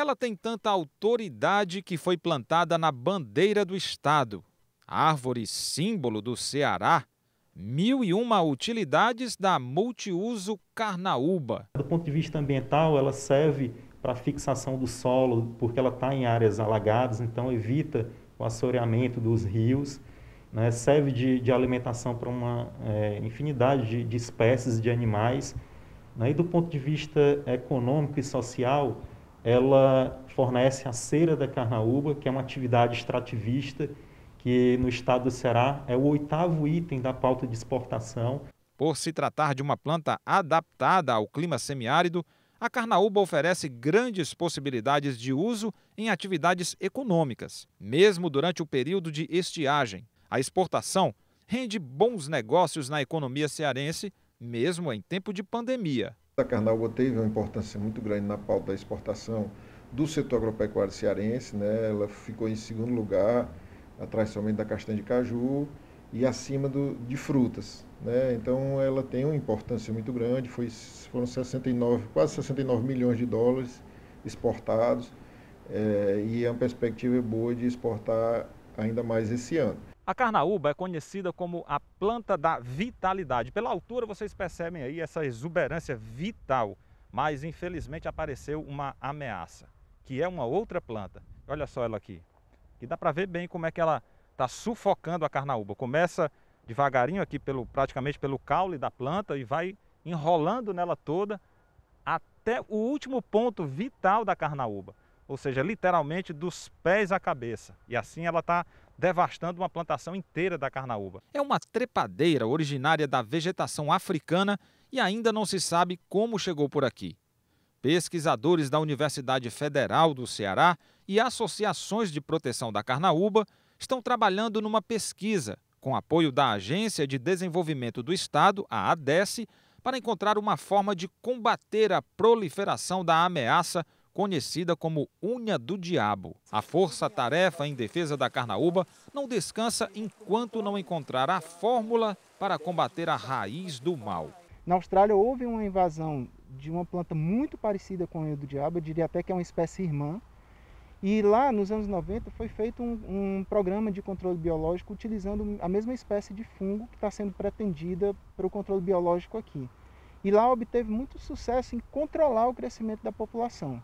Ela tem tanta autoridade que foi plantada na bandeira do Estado. Árvore símbolo do Ceará, mil e uma utilidades da multiuso Carnaúba. Do ponto de vista ambiental, ela serve para fixação do solo, porque ela está em áreas alagadas, então evita o assoreamento dos rios. Né? Serve de, de alimentação para uma é, infinidade de, de, espécies de animais. Né? E do ponto de vista econômico e social, ela fornece a cera da carnaúba, que é uma atividade extrativista que no estado do Ceará é o oitavo item da pauta de exportação. Por se tratar de uma planta adaptada ao clima semiárido, a carnaúba oferece grandes possibilidades de uso em atividades econômicas, mesmo durante o período de estiagem. A exportação rende bons negócios na economia cearense, mesmo em tempo de pandemia da carnal teve uma importância muito grande na pauta da exportação do setor agropecuário cearense, né? ela ficou em segundo lugar, atrás somente da castanha de caju e acima do, de frutas. Né? Então ela tem uma importância muito grande, foi, foram 69, quase 69 milhões de dólares exportados é, e é uma perspectiva boa de exportar ainda mais esse ano. A carnaúba é conhecida como a planta da vitalidade. Pela altura vocês percebem aí essa exuberância vital, mas infelizmente apareceu uma ameaça, que é uma outra planta. Olha só ela aqui. E dá para ver bem como é que ela está sufocando a carnaúba. Começa devagarinho aqui pelo praticamente pelo caule da planta e vai enrolando nela toda até o último ponto vital da carnaúba, ou seja, literalmente dos pés à cabeça. E assim ela está devastando uma plantação inteira da carnaúba. É uma trepadeira originária da vegetação africana e ainda não se sabe como chegou por aqui. Pesquisadores da Universidade Federal do Ceará e associações de proteção da carnaúba estão trabalhando numa pesquisa com apoio da Agência de Desenvolvimento do Estado, a ADES, para encontrar uma forma de combater a proliferação da ameaça conhecida como Unha do Diabo. A força-tarefa em defesa da carnaúba não descansa enquanto não encontrar a fórmula para combater a raiz do mal. Na Austrália houve uma invasão de uma planta muito parecida com a unha do diabo, eu diria até que é uma espécie irmã. E lá nos anos 90 foi feito um, um programa de controle biológico utilizando a mesma espécie de fungo que está sendo pretendida para o controle biológico aqui e lá obteve muito sucesso em controlar o crescimento da população.